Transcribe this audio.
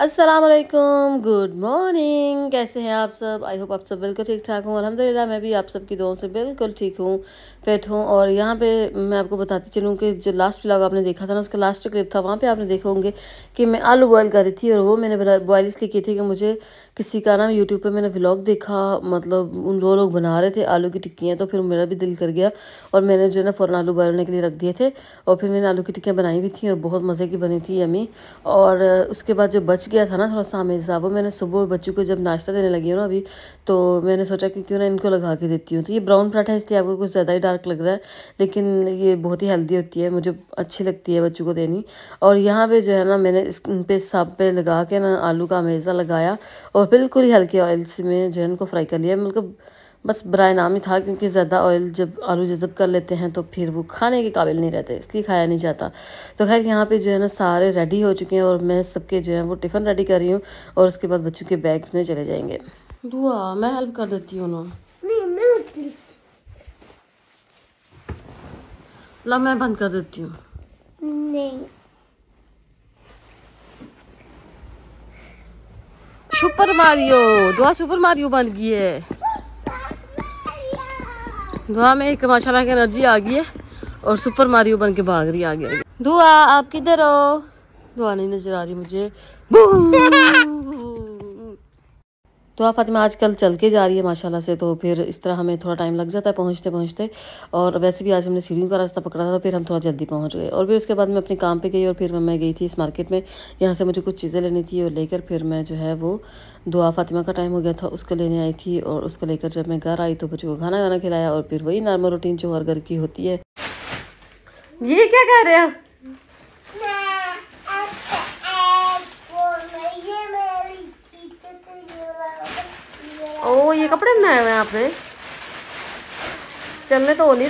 Aslam good morning कैसे हैं आप सब आई होप आप सब बिल्कुल ठीक ठाक हूँ अलहमदिल्ला मैं भी आप सब की दुआओं से बिल्कुल ठीक हूँ फिट हूँ और यहाँ पे मैं आपको बताती चलूँ कि जो लास्ट व्लॉग आपने देखा था ना उसका लास्ट क्लिप था वहाँ पे आपने देखे होंगे कि मैं आलू बॉयल कर रही थी और वो मैंने बॉयल इसलिए की थी कि मुझे किसी का ना यूट्यूब पर मैंने व्लॉग देखा मतलब उन दो लोग बना रहे थे आलू की टिक्कियाँ तो फिर मेरा भी दिल कर गया और मैंने जो है ना फ़ौरन आलू बॉयल के लिए रख दिए थे और फिर मैंने आलू की टिक्कियाँ बनाई भी थी और बहुत मज़े की बनी थी अम्मी और उसके बाद जो बच गया था ना थोड़ा सा सा वो मैंने सुबह बच्चों को जब नाश्ता देने लगी हूँ ना अभी तो मैंने सोचा कि क्यों ना इनको लगा के देती हूँ तो ये ब्राउन पराठा इसलिए आपको कुछ ज़्यादा ही डार्क लग रहा है लेकिन ये बहुत ही हेल्दी होती है मुझे अच्छी लगती है बच्चों को देनी और यहाँ पर जो है ना मैंने इस पे सब पे लगा के ना आलू का अमेजा लगाया और बिल्कुल ही हल्के ऑयल से में जो है इनको फ्राई कर लिया मतलब बस बरए नाम ही था क्योंकि ज़्यादा ऑयल जब आलू जज़ब कर लेते हैं तो फिर वो खाने के काबिल नहीं रहते इसलिए खाया नहीं जाता तो खैर यहाँ पे जो है ना सारे रेडी हो चुके हैं और मैं सबके जो है वो टिफ़िन रेडी कर रही हूँ और उसके बाद बच्चों के बैग्स में चले जाएंगे दुआ मैं हेल्प कर देती हूँ ना ला मैं बंद कर देती हूँ सुपर मारियो दुआ सुपर मारियो बन गई है दुआ में एक माशाल्लाह की एनर्जी आ गई है और सुपर मारियो बन के भाग रही है आगे आगे दुआ आप किधर हो दुआ नहीं नजर आ रही मुझे दुआ तो हाँ, फातिमा आजकल चल के जा रही है माशाल्लाह से तो फिर इस तरह हमें थोड़ा टाइम लग जाता है पहुँचते पहुँचते और वैसे भी आज हमने सीढ़ियों का रास्ता पकड़ा था तो फिर हम थोड़ा जल्दी पहुँच गए और फिर उसके बाद मैं अपने काम पर गई और फिर मैं गई थी इस मार्केट में यहाँ से मुझे कुछ चीज़ें लेनी थी और लेकर फिर मैं जो है वो दुआ फातिमा का टाइम हो गया था उसको लेने आई थी और उसको लेकर जब मैं घर आई तो बच्चों को खाना वाना खिलाया और फिर वही नॉर्मल रूटीन जो हर घर की होती है ये क्या कह रहे हैं ओ ये कपड़े बनाए हुए हैं आपने चलने तो हो नहीं रहा